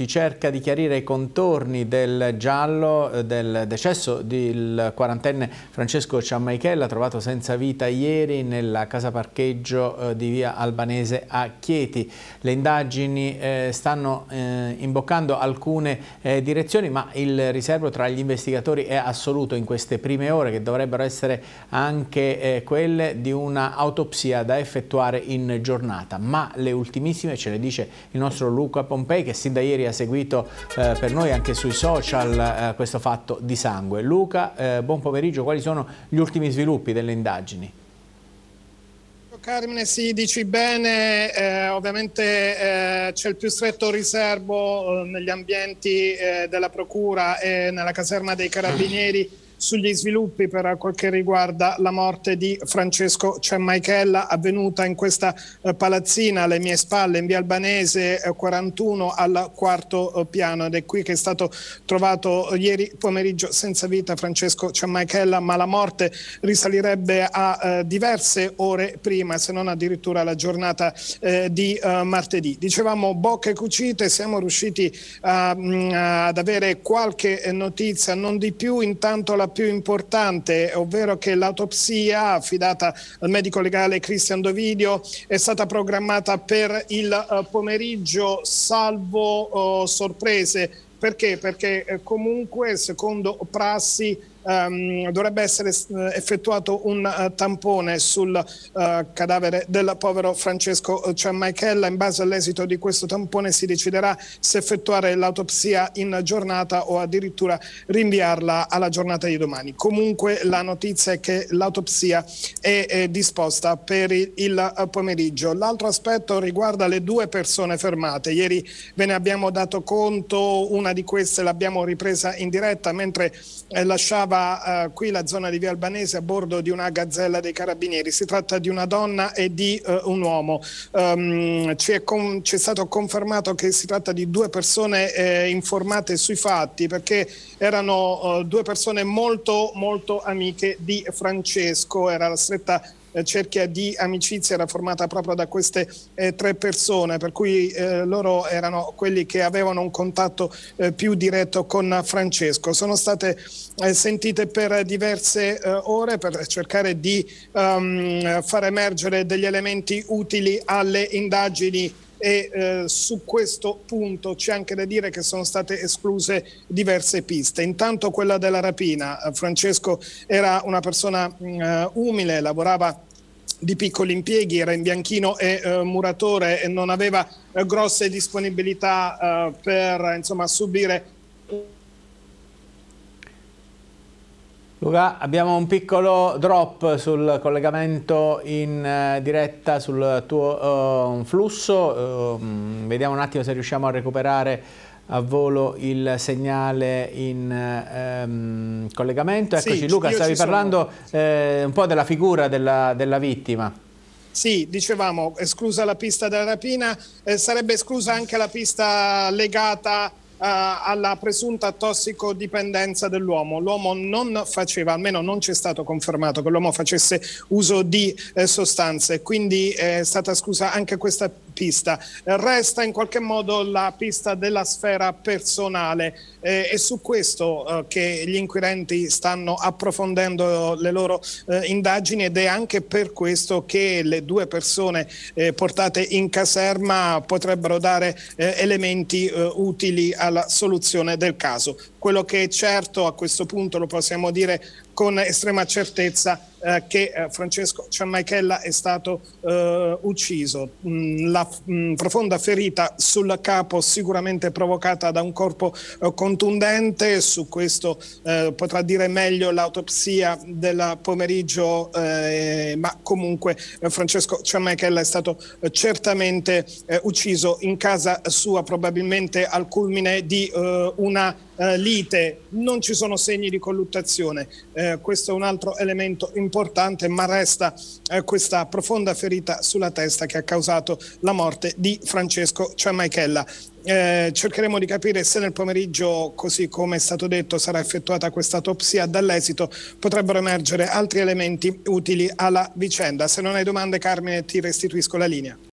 si cerca di chiarire i contorni del giallo eh, del decesso del quarantenne Francesco Ciammaichella trovato senza vita ieri nella casa parcheggio eh, di via Albanese a Chieti. Le indagini eh, stanno imboccando alcune direzioni ma il riservo tra gli investigatori è assoluto in queste prime ore che dovrebbero essere anche quelle di un'autopsia da effettuare in giornata ma le ultimissime ce le dice il nostro Luca Pompei che sin da ieri ha ha seguito eh, per noi anche sui social eh, questo fatto di sangue. Luca, eh, buon pomeriggio, quali sono gli ultimi sviluppi delle indagini? Carmine, sì, dici bene, eh, ovviamente eh, c'è il più stretto riservo eh, negli ambienti eh, della Procura e nella caserma dei Carabinieri sugli sviluppi per quel che riguarda la morte di Francesco Cemmaichella avvenuta in questa eh, palazzina alle mie spalle in via Albanese 41 eh, al quarto eh, piano ed è qui che è stato trovato ieri pomeriggio senza vita Francesco Cemmaichella ma la morte risalirebbe a diverse ore prima se non addirittura la giornata di martedì. Dicevamo bocche cucite, siamo riusciti mm, ad avere qualche notizia, non di più, intanto la più importante, ovvero che l'autopsia affidata al medico legale Cristian Dovidio è stata programmata per il eh, pomeriggio salvo oh, sorprese. Perché? Perché eh, comunque secondo prassi ehm, dovrebbe essere eh, effettuato un uh, tampone sul uh, cadavere del povero Francesco Ciammaichella. Cioè in base all'esito di questo tampone si deciderà se effettuare l'autopsia in giornata o addirittura rinviarla alla giornata di domani. Comunque la notizia è che l'autopsia è, è disposta per il, il pomeriggio. L'altro aspetto riguarda le due persone fermate. Ieri ve ne abbiamo dato conto, una di queste l'abbiamo ripresa in diretta mentre eh, lasciava trovava eh, qui la zona di Via Albanese a bordo di una gazzella dei carabinieri. Si tratta di una donna e di eh, un uomo. Um, ci, è con, ci, è stato confermato che si tratta di due persone eh, informate sui fatti perché erano eh, due persone molto, molto amiche di Francesco. Era la stretta eh, cerchia di amicizia era formata proprio da queste eh, tre persone, per cui eh, loro erano quelli che avevano un contatto eh, più diretto con Francesco. Sono state eh, sentite per diverse ore per cercare di ehm, far emergere degli elementi utili alle indagini e eh, su questo punto c'è anche da dire che sono state escluse diverse piste. Intanto quella della rapina, eh, Francesco era una persona mh, mm, eh, umile, lavorava di piccoli impieghi, era in bianchino e eh, muratore e non aveva eh, grosse disponibilità eh, per insomma, subire Luca, abbiamo un piccolo drop sul collegamento in eh, diretta sul tuo uh, flusso, uh, vediamo un attimo se riusciamo a recuperare a volo il segnale in um, collegamento. Eccoci sì, Luca, stavi parlando eh, un po' della figura della, della vittima. Sì, dicevamo, esclusa la pista della rapina, eh, sarebbe esclusa anche la pista legata eh, alla presunta tossicodipendenza dell'uomo. L'uomo non faceva, almeno non ci è stato confermato che l'uomo facesse uso di eh, sostanze, quindi eh, è stata scusa anche questa pista. Eh, resta in qualche modo la pista della sfera personale eh, è su questo eh, che gli inquirenti stanno approfondendo le loro eh, indagini ed è anche per questo che le due persone eh, portate in caserma potrebbero dare eh, elementi utili alla soluzione del caso. Quello che è certo a questo punto lo possiamo dire con estrema certezza eh, che eh, Francesco Ciammaichella è stato eh, ucciso. Mm, la mm, profonda ferita sul capo sicuramente provocata da un corpo eh, contundente, su questo eh, potrà dire meglio l'autopsia del pomeriggio, eh, ma comunque Francesco Ciammaichella è stato certamente ucciso in casa sua, probabilmente al culmine di una eh, lite, non ci sono segni di colluttazione. Eh, questo è un altro elemento importante, ma resta eh, questa profonda ferita sulla testa che ha causato la morte di Francesco Ciamaichella. Eh, cercheremo di capire se nel pomeriggio, così come è stato detto, sarà effettuata questa autopsia. Dall'esito potrebbero emergere altri elementi utili alla vicenda. Se non hai domande, Carmine, ti restituisco la linea.